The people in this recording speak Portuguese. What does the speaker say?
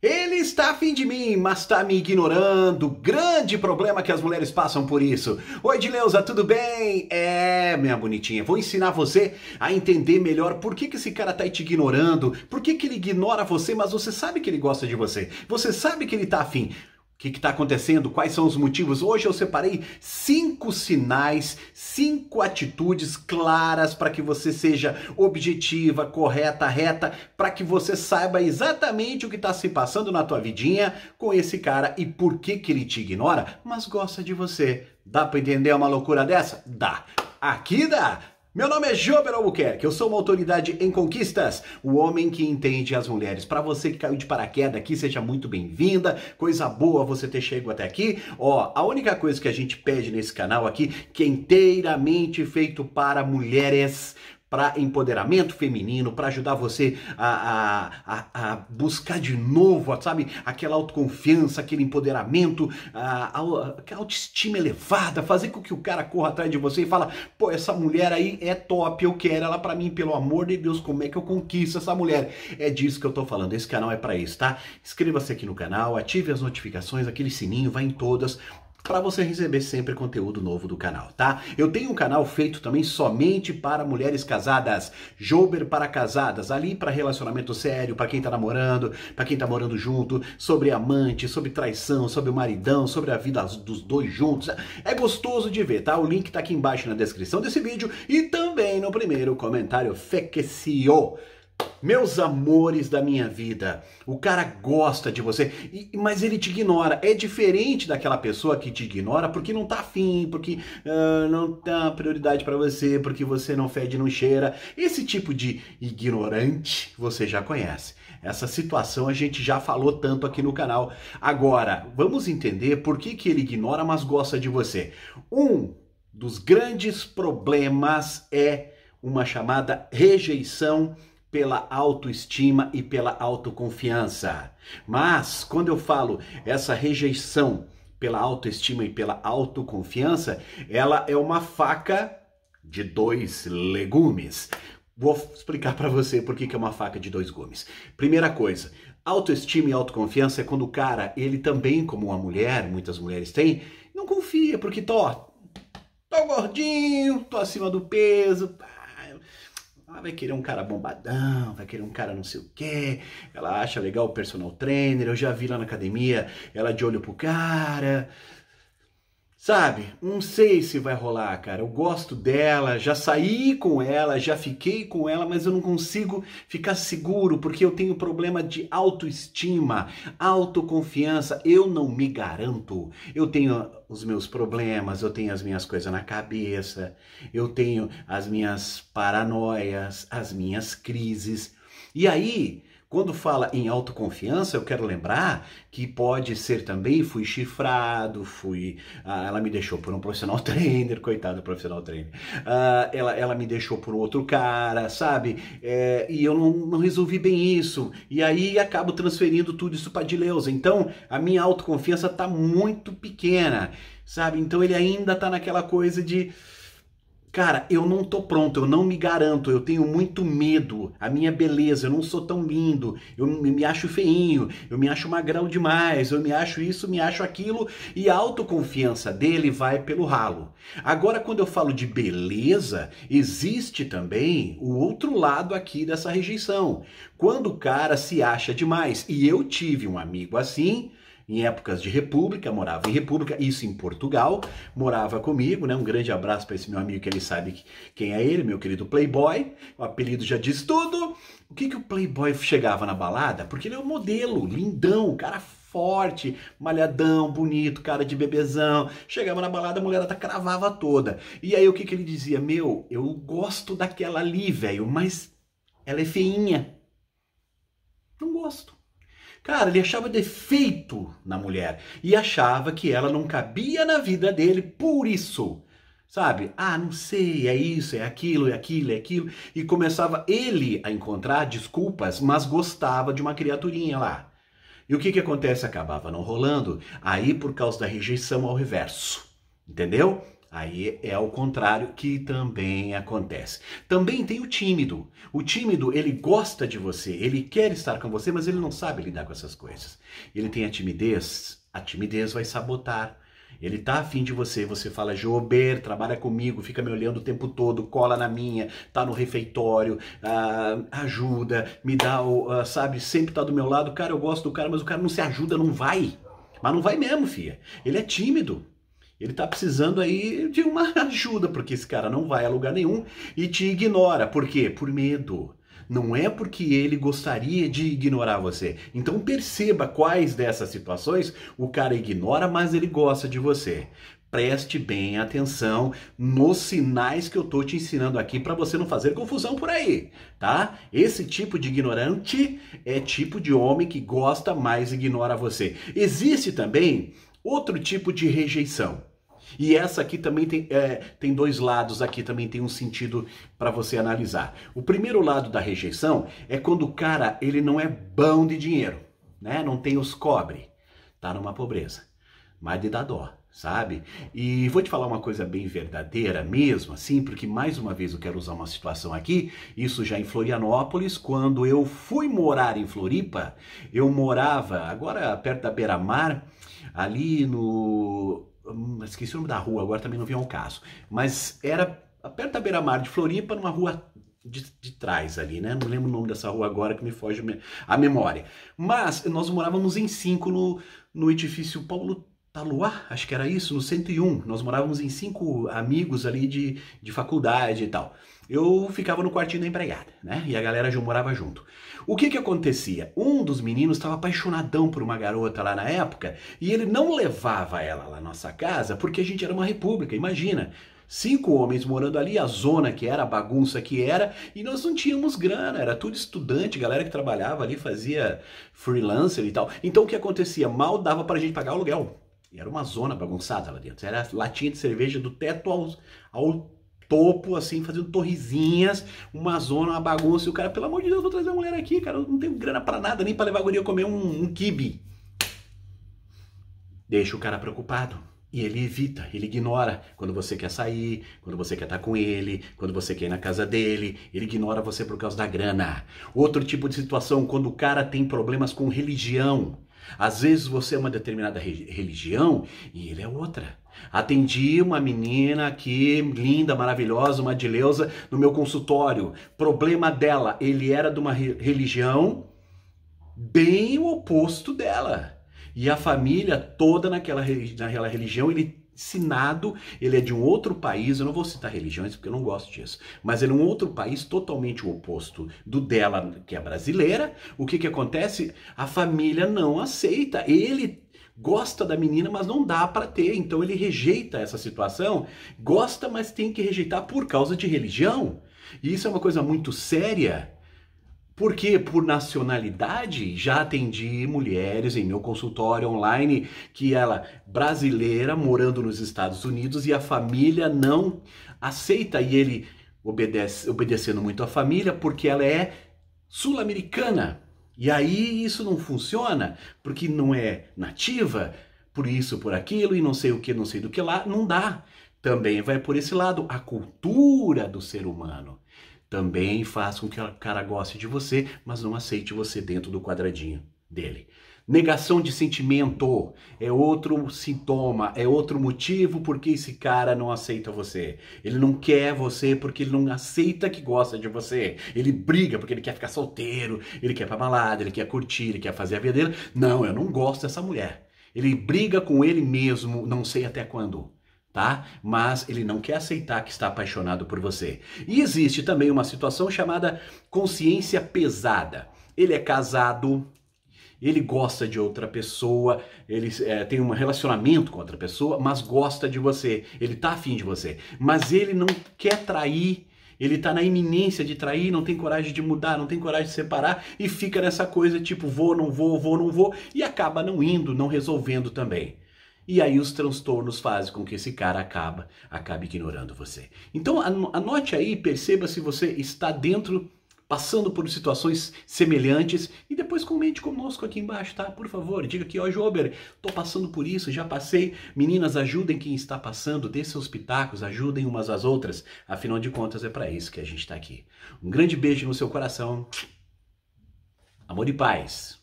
Ele está afim de mim, mas está me ignorando. Grande problema que as mulheres passam por isso. Oi, Dileuza, tudo bem? É, minha bonitinha, vou ensinar você a entender melhor por que, que esse cara está te ignorando, por que, que ele ignora você, mas você sabe que ele gosta de você, você sabe que ele está afim. O que está acontecendo? Quais são os motivos? Hoje eu separei cinco sinais, cinco atitudes claras para que você seja objetiva, correta, reta, para que você saiba exatamente o que está se passando na tua vidinha com esse cara e por que que ele te ignora, mas gosta de você. Dá para entender uma loucura dessa? Dá. Aqui dá. Meu nome é Jober Albuquerque, eu sou uma autoridade em conquistas, o homem que entende as mulheres. Para você que caiu de paraquedas aqui, seja muito bem-vinda. Coisa boa você ter chegado até aqui. Ó, a única coisa que a gente pede nesse canal aqui, que é inteiramente feito para mulheres, para empoderamento feminino, para ajudar você a, a, a, a, buscar de novo, sabe, aquela autoconfiança, aquele empoderamento, a, autoestima elevada, fazer com que o cara corra atrás de você e fala, pô, essa mulher aí é top, eu quero ela para mim, pelo amor de Deus, como é que eu conquisto essa mulher? É disso que eu tô falando, esse canal é para isso, tá? Inscreva-se aqui no canal, ative as notificações, aquele sininho, vai em todas, para você receber sempre conteúdo novo do canal, tá? Eu tenho um canal feito também somente para mulheres casadas, Jober para casadas, ali para relacionamento sério, para quem tá namorando, para quem tá morando junto, sobre amante, sobre traição, sobre o maridão, sobre a vida dos dois juntos. É gostoso de ver, tá? O link tá aqui embaixo na descrição desse vídeo e também no primeiro comentário Fekesio. Meus amores da minha vida, o cara gosta de você, mas ele te ignora. É diferente daquela pessoa que te ignora porque não tá afim, porque uh, não tá prioridade para você, porque você não fede, não cheira. Esse tipo de ignorante você já conhece. Essa situação a gente já falou tanto aqui no canal. Agora, vamos entender por que, que ele ignora, mas gosta de você. Um dos grandes problemas é uma chamada rejeição pela autoestima e pela autoconfiança. Mas quando eu falo essa rejeição pela autoestima e pela autoconfiança, ela é uma faca de dois legumes. Vou explicar para você por que, é uma faca de dois gumes. Primeira coisa, autoestima e autoconfiança é quando o cara, ele também, como uma mulher, muitas mulheres têm, não confia, porque tô, tô gordinho, tô acima do peso, ela ah, vai querer um cara bombadão, vai querer um cara não sei o quê. Ela acha legal o personal trainer, eu já vi lá na academia, ela de olho pro cara. Sabe, não sei se vai rolar, cara. Eu gosto dela, já saí com ela, já fiquei com ela, mas eu não consigo ficar seguro porque eu tenho problema de autoestima, autoconfiança. Eu não me garanto. Eu tenho os meus problemas, eu tenho as minhas coisas na cabeça, eu tenho as minhas paranoias, as minhas crises. E aí, quando fala em autoconfiança, eu quero lembrar que pode ser também fui chifrado, fui. Ah, ela me deixou por um profissional trainer, coitado do profissional trainer. Ah, ela, ela me deixou por outro cara, sabe? É, e eu não, não, resolvi bem isso. E aí acabo transferindo tudo isso para Dileuza. Então a minha autoconfiança está muito pequena, sabe? Então ele ainda está naquela coisa de Cara, eu não tô pronto, eu não me garanto, eu tenho muito medo. A minha beleza, eu não sou tão lindo, eu me acho feinho, eu me acho magrão demais, eu me acho isso, me acho aquilo, e a autoconfiança dele vai pelo ralo. Agora, quando eu falo de beleza, existe também o outro lado aqui dessa rejeição. Quando o cara se acha demais, e eu tive um amigo assim, em épocas de república, morava em república, isso em Portugal, morava comigo, né? Um grande abraço para esse meu amigo que ele sabe quem é ele, meu querido Playboy. O apelido já diz tudo. O que que o Playboy chegava na balada? Porque ele é um modelo, lindão, cara forte, malhadão, bonito, cara de bebezão. Chegava na balada, a mulher até cravava toda. E aí o que que ele dizia? Meu, eu gosto daquela ali, velho, mas ela é feinha. Não gosto. Cara, ele achava defeito na mulher e achava que ela não cabia na vida dele por isso. Sabe? Ah, não sei, é isso, é aquilo, é aquilo, é aquilo. E começava ele a encontrar desculpas, mas gostava de uma criaturinha lá. E o que, que acontece? Acabava não rolando. Aí por causa da rejeição ao reverso. Entendeu? Aí é ao contrário que também acontece. Também tem o tímido. O tímido, ele gosta de você, ele quer estar com você, mas ele não sabe lidar com essas coisas. Ele tem a timidez, a timidez vai sabotar. Ele tá afim de você, você fala, Jober, trabalha comigo, fica me olhando o tempo todo, cola na minha, tá no refeitório, ah, ajuda, me dá, o, ah, sabe, sempre tá do meu lado. Cara, eu gosto do cara, mas o cara não se ajuda, não vai. Mas não vai mesmo, filha. Ele é tímido. Ele está precisando aí de uma ajuda, porque esse cara não vai a lugar nenhum e te ignora. Por quê? Por medo. Não é porque ele gostaria de ignorar você. Então perceba quais dessas situações o cara ignora, mas ele gosta de você. Preste bem atenção nos sinais que eu tô te ensinando aqui para você não fazer confusão por aí, tá? Esse tipo de ignorante é tipo de homem que gosta mais ignora você. Existe também outro tipo de rejeição e essa aqui também tem, é, tem dois lados, aqui também tem um sentido para você analisar. O primeiro lado da rejeição é quando o cara ele não é bom de dinheiro, né? Não tem os cobre, tá numa pobreza. Mas de dar dó sabe? E vou te falar uma coisa bem verdadeira mesmo, assim, porque mais uma vez eu quero usar uma situação aqui, isso já em Florianópolis, quando eu fui morar em Floripa, eu morava agora perto da beira-mar, ali no... Hum, esqueci o nome da rua, agora também não vinha ao caso, mas era perto da beira-mar de Floripa, numa rua de, de, trás ali, né? Não lembro o nome dessa rua agora que me foge a memória. Mas nós morávamos em cinco no, no edifício Paulo Taluá, acho que era isso, no 101. Nós morávamos em cinco amigos ali de, de faculdade e tal. Eu ficava no quartinho da empregada, né? E a galera já morava junto. O que que acontecia? Um dos meninos estava apaixonadão por uma garota lá na época e ele não levava ela lá na nossa casa porque a gente era uma república, imagina cinco homens morando ali, a zona que era, a bagunça que era, e nós não tínhamos grana, era tudo estudante, galera que trabalhava ali, fazia freelancer e tal. Então o que acontecia? Mal dava pra gente pagar o aluguel. E era uma zona bagunçada lá dentro. Era latinha de cerveja do teto ao, ao topo, assim, fazendo torrezinhas, uma zona, uma bagunça. E o cara, pelo amor de Deus, vou trazer a mulher aqui, cara. Eu não tenho grana para nada, nem para levar a guria comer um, um kibe. Deixa o cara preocupado. E ele evita, ele ignora quando você quer sair, quando você quer estar com ele, quando você quer ir na casa dele, ele ignora você por causa da grana. Outro tipo de situação, quando o cara tem problemas com religião. Às vezes você é uma determinada religião e ele é outra. Atendi uma menina aqui, linda, maravilhosa, uma Adileuza, no meu consultório. Problema dela, ele era de uma religião bem oposto dela. E a família toda naquela, naquela religião, ele ensinado, ele é de um outro país, eu não vou citar religiões porque eu não gosto disso, mas ele é um outro país totalmente o oposto do dela, que é brasileira. O que que acontece? A família não aceita. Ele gosta da menina, mas não dá para ter, então ele rejeita essa situação. Gosta, mas tem que rejeitar por causa de religião. E isso é uma coisa muito séria porque por nacionalidade já atendi mulheres em meu consultório online que ela brasileira morando nos Estados Unidos e a família não aceita e ele obedece, obedecendo muito à família porque ela é sul-americana. E aí isso não funciona porque não é nativa, por isso, por aquilo e não sei o que, não sei do que lá, não dá. Também vai por esse lado a cultura do ser humano também faz com que o cara goste de você, mas não aceite você dentro do quadradinho dele. Negação de sentimento é outro sintoma, é outro motivo porque esse cara não aceita você. Ele não quer você porque ele não aceita que gosta de você. Ele briga porque ele quer ficar solteiro, ele quer ir pra balada, ele quer curtir, ele quer fazer a vida dele. Não, eu não gosto dessa mulher. Ele briga com ele mesmo, não sei até quando tá? Mas ele não quer aceitar que está apaixonado por você. E existe também uma situação chamada consciência pesada. Ele é casado, ele gosta de outra pessoa, ele é, tem um relacionamento com outra pessoa, mas gosta de você, ele tá afim de você, mas ele não quer trair. Ele tá na iminência de trair, não tem coragem de mudar, não tem coragem de separar e fica nessa coisa tipo vou, não vou, vou, não vou e acaba não indo, não resolvendo também. E aí os transtornos fazem com que esse cara acaba, acabe ignorando você. Então anote aí, perceba se você está dentro passando por situações semelhantes e depois comente conosco aqui embaixo, tá? Por favor, diga aqui, ó oh, Jober, tô passando por isso, já passei. Meninas, ajudem quem está passando, dê seus pitacos, ajudem umas às outras. Afinal de contas, é para isso que a gente tá aqui. Um grande beijo no seu coração. Amor e paz.